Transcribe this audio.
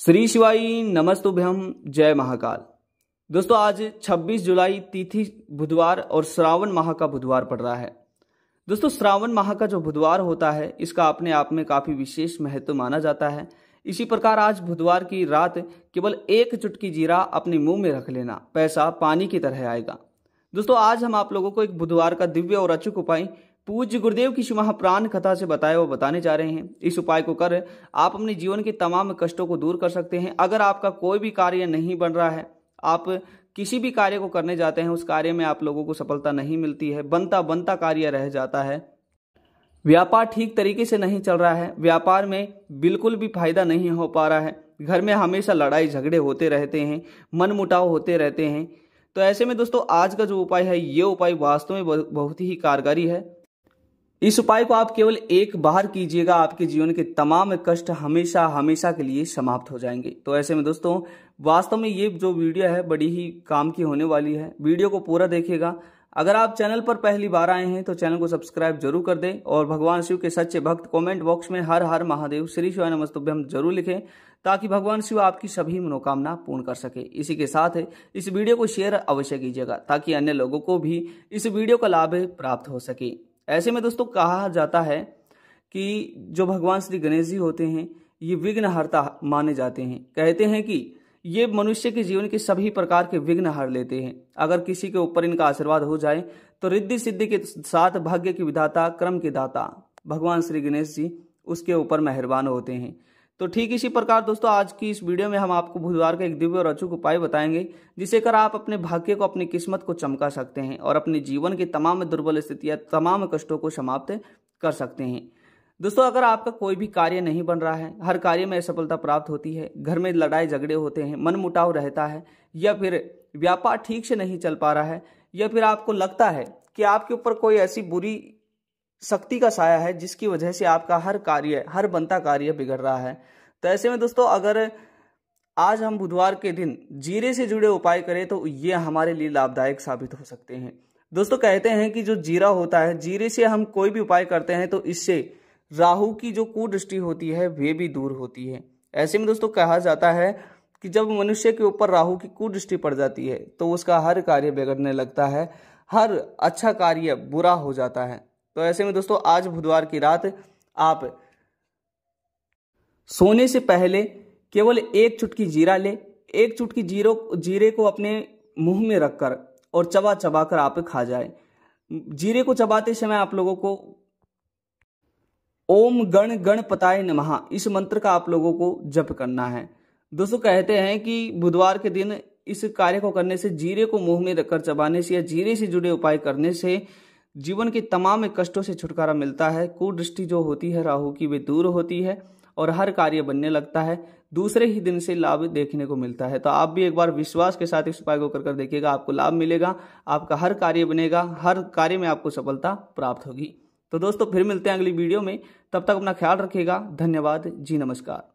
श्री शिवाई नमस्तुभ्यम जय महाकाल दोस्तों आज 26 जुलाई तिथि बुधवार और श्रावण माह का बुधवार पड़ रहा है दोस्तों श्रावण माह का जो बुधवार होता है इसका अपने आप में काफ़ी विशेष महत्व माना जाता है इसी प्रकार आज बुधवार की रात केवल एक चुटकी जीरा अपने मुंह में रख लेना पैसा पानी की तरह आएगा दोस्तों आज हम आप लोगों को एक बुधवार का दिव्य और अचूक उपाय पूज्य गुरुदेव की महाप्राण कथा से बताए वो बताने जा रहे हैं इस उपाय को कर आप अपने जीवन के तमाम कष्टों को दूर कर सकते हैं अगर आपका कोई भी कार्य नहीं बन रहा है आप किसी भी कार्य को करने जाते हैं उस कार्य में आप लोगों को सफलता नहीं मिलती है बनता बनता कार्य रह जाता है व्यापार ठीक तरीके से नहीं चल रहा है व्यापार में बिल्कुल भी फायदा नहीं हो पा रहा है घर में हमेशा लड़ाई झगड़े होते रहते हैं मन मुटाव होते रहते हैं तो ऐसे में दोस्तों आज का जो उपाय है ये उपाय वास्तव में बहुत ही कारगरी है इस उपाय को आप केवल एक बार कीजिएगा आपके जीवन के तमाम कष्ट हमेशा हमेशा के लिए समाप्त हो जाएंगे तो ऐसे में दोस्तों वास्तव में ये जो वीडियो है बड़ी ही काम की होने वाली है वीडियो को पूरा देखिएगा अगर आप चैनल पर पहली बार आए हैं तो चैनल को सब्सक्राइब जरूर कर दें और भगवान शिव के सच्चे भक्त कमेंट बॉक्स में हर हर महादेव श्री शिवाय नमस्तुभ्यम जरूर लिखें ताकि भगवान शिव आपकी सभी मनोकामना पूर्ण कर सके इसी के साथ इस वीडियो को शेयर अवश्य कीजिएगा ताकि अन्य लोगों को भी इस वीडियो का लाभ प्राप्त हो सके ऐसे में दोस्तों कहा जाता है कि जो भगवान श्री गणेश जी होते हैं ये विघ्नहरता माने जाते हैं कहते हैं कि ये मनुष्य के जीवन के सभी प्रकार के विघ्न हर लेते हैं अगर किसी के ऊपर इनका आशीर्वाद हो जाए तो रिद्धि सिद्धि के साथ भाग्य की विधाता क्रम के दाता भगवान श्री गणेश जी उसके ऊपर मेहरबान होते हैं तो ठीक इसी प्रकार दोस्तों आज की इस वीडियो में हम आपको बुधवार का एक दिव्य और अचूक उपाय बताएंगे जिसे कर आप अपने भाग्य को अपनी किस्मत को चमका सकते हैं और अपने जीवन की तमाम दुर्बल स्थितियाँ तमाम कष्टों को समाप्त कर सकते हैं दोस्तों अगर आपका कोई भी कार्य नहीं बन रहा है हर कार्य में असफलता प्राप्त होती है घर में लड़ाई झगड़े होते हैं मन मुटाव रहता है या फिर व्यापार ठीक से नहीं चल पा रहा है या फिर आपको लगता है कि आपके ऊपर कोई ऐसी बुरी शक्ति का साया है जिसकी वजह से आपका हर कार्य हर बनता कार्य बिगड़ रहा है तो ऐसे में दोस्तों अगर आज हम बुधवार के दिन जीरे से जुड़े उपाय करें तो ये हमारे लिए लाभदायक साबित हो सकते हैं दोस्तों कहते हैं कि जो जीरा होता है जीरे से हम कोई भी उपाय करते हैं तो इससे राहु की जो कुदृष्टि होती है वे भी दूर होती है ऐसे में दोस्तों कहा जाता है कि जब मनुष्य के ऊपर राहु की कुदृष्टि पड़ जाती है तो उसका हर कार्य बिगड़ने लगता है हर अच्छा कार्य बुरा हो जाता है तो ऐसे में दोस्तों आज बुधवार की रात आप सोने से पहले केवल एक चुटकी जीरा ले एक चुटकी जीरो जीरे को अपने मुंह में रखकर और चबा चबा कर आप खा जाए जीरे को चबाते समय आप लोगों को ओम गण गण पताए नमः इस मंत्र का आप लोगों को जप करना है दोस्तों कहते हैं कि बुधवार के दिन इस कार्य को करने से जीरे को मुंह में रखकर चबाने से या जीरे से जुड़े उपाय करने से जीवन के तमाम कष्टों से छुटकारा मिलता है कुदृष्टि जो होती है राहु की वे दूर होती है और हर कार्य बनने लगता है दूसरे ही दिन से लाभ देखने को मिलता है तो आप भी एक बार विश्वास के साथ इस उपाय को कर कर देखिएगा आपको लाभ मिलेगा आपका हर कार्य बनेगा हर कार्य में आपको सफलता प्राप्त होगी तो दोस्तों फिर मिलते हैं अगली वीडियो में तब तक अपना ख्याल रखिएगा धन्यवाद जी नमस्कार